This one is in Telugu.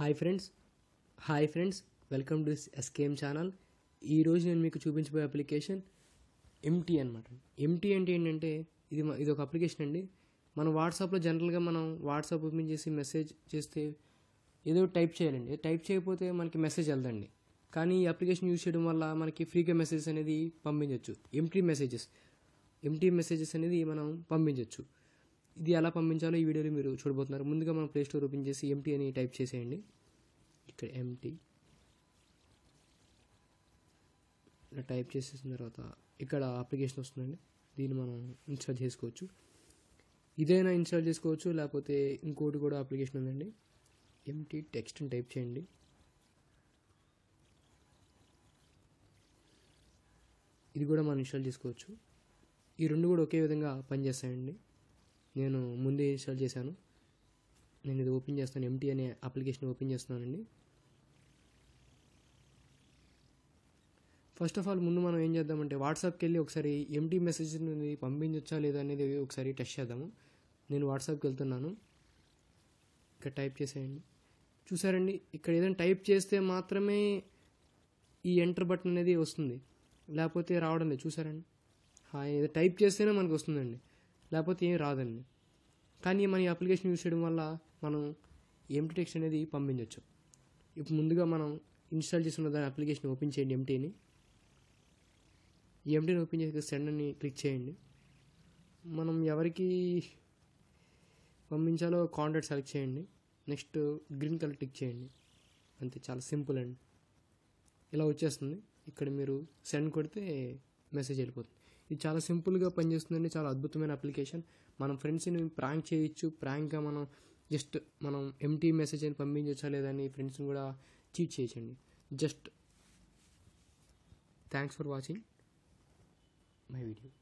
hi friends hi friends welcome to SKM channel ఈరోజు నేను మీకు చూపించబోయే అప్లికేషన్ ఎంటీ అనమాట ఎంటీ అంటే ఏంటంటే ఇది ఇది ఒక అప్లికేషన్ అండి మనం వాట్సాప్లో జనరల్గా మనం వాట్సాప్ ఓపెన్ చేసి మెసేజ్ చేస్తే ఏదో టైప్ చేయాలండి టైప్ చేయకపోతే మనకి మెసేజ్ వెళ్దండి కానీ ఈ అప్లికేషన్ యూజ్ చేయడం వల్ల మనకి ఫ్రీగా మెసేజ్ అనేది పంపించవచ్చు ఎంటీ మెసేజెస్ ఎంటీ మెసేజెస్ అనేది మనం పంపించవచ్చు ఇది ఎలా పంపించాలో ఈ వీడియోలో మీరు చూడబోతున్నారు ముందుగా మనం ప్లే స్టోర్ ఓపెన్ చేసి ఎంటీ అని టైప్ చేసేయండి ఇక్కడ ఎంటీ ఇలా టైప్ చేసేసిన తర్వాత ఇక్కడ అప్లికేషన్ వస్తుందండి దీన్ని మనం ఇన్స్టాల్ చేసుకోవచ్చు ఇదైనా ఇన్స్టాల్ చేసుకోవచ్చు లేకపోతే ఇంకోటి కూడా అప్లికేషన్ ఉందండి ఎంటీ టెక్స్ట్ని టైప్ చేయండి ఇది కూడా మనం ఇన్స్టాల్ చేసుకోవచ్చు ఈ రెండు కూడా ఒకే విధంగా పనిచేస్తాయండి నేను ముందే ఇన్స్టాల్ చేశాను నేను ఇది ఓపెన్ చేస్తాను ఎంటీ అనే అప్లికేషన్ ఓపెన్ చేస్తున్నానండి ఫస్ట్ ఆఫ్ ఆల్ ముందు మనం ఏం చేద్దామంటే వాట్సాప్కి వెళ్ళి ఒకసారి ఎంటీ మెసేజ్ పంపించవచ్చా లేదా అనేది ఒకసారి టెస్ట్ చేద్దాము నేను వాట్సాప్కి వెళ్తున్నాను ఇక్కడ టైప్ చేసేయండి చూసారండి ఇక్కడ ఏదైనా టైప్ చేస్తే మాత్రమే ఈ ఎంటర్ బటన్ అనేది వస్తుంది లేకపోతే రావడం లేదు చూసారండి ఏదో టైప్ చేస్తేనే మనకు వస్తుందండి లేకపోతే ఏం రాదండి కానీ మన అప్లికేషన్ యూజ్ చేయడం వల్ల మనం ఎంటీ టెక్స్ట్ అనేది పంపించవచ్చు ఇప్పుడు ముందుగా మనం ఇన్స్టాల్ చేసిన దాని అప్లికేషన్ ఓపెన్ చేయండి ఎంటీని ఎంటీని ఓపెన్ చేసి సెండ్ అని క్లిక్ చేయండి మనం ఎవరికి పంపించాలో కాంటాక్ట్ సెలెక్ట్ చేయండి నెక్స్ట్ గ్రీన్ కలర్ టిక్ చేయండి అంతే చాలా సింపుల్ అండి ఇలా వచ్చేస్తుంది ఇక్కడ మీరు సెండ్ కొడితే మెసేజ్ వెళ్ళిపోతుంది ఇది చాలా సింపుల్గా పనిచేస్తుందండి చాలా అద్భుతమైన అప్లికేషన్ మనం ఫ్రెండ్స్ని ప్రాంక్ చేయొచ్చు ప్రాంక్గా మనం జస్ట్ మనం ఎంటీ మెసేజ్ అని పంపించచ్చా లేదని ఫ్రెండ్స్ని కూడా చీట్ చేయొచ్చండి just thanks for watching my video